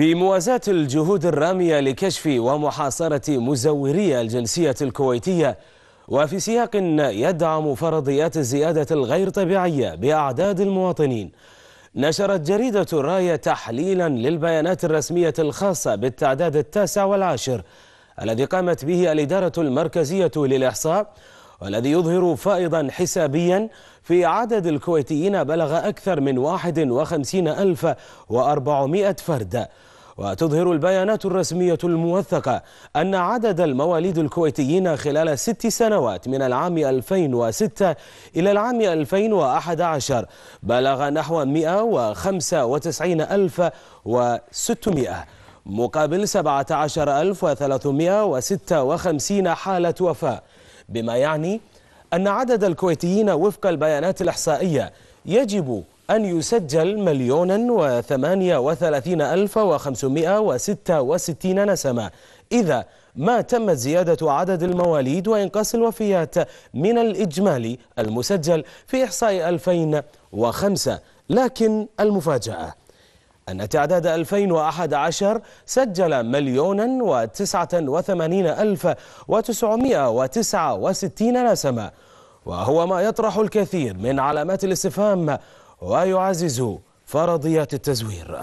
في موازاة الجهود الرامية لكشف ومحاصرة مزوري الجنسية الكويتية وفي سياق يدعم فرضيات الزيادة الغير طبيعية بأعداد المواطنين نشرت جريدة الراية تحليلا للبيانات الرسمية الخاصة بالتعداد التاسع والعاشر الذي قامت به الإدارة المركزية للإحصاء والذي يظهر فائضا حسابيا في عدد الكويتيين بلغ أكثر من 51 ألف وأربعمائة فرد وتظهر البيانات الرسمية الموثقة أن عدد المواليد الكويتيين خلال ست سنوات من العام 2006 إلى العام 2011 بلغ نحو 195600 مقابل 17356 حالة وفاة بما يعني أن عدد الكويتيين وفق البيانات الإحصائية يجب أن يسجل مليون وثمانية وثلاثين ألف وخمسمائة وستة وستين نسمة إذا ما تمت زيادة عدد المواليد وإنقاص الوفيات من الإجمالي المسجل في إحصاء 2005 لكن المفاجأة أن تعداد 2011 سجل مليون وتسعة وثمانين ألف وتسعمائة وتسعة وستين نسمة وهو ما يطرح الكثير من علامات الاستفهام ويعزز فرضيات التزوير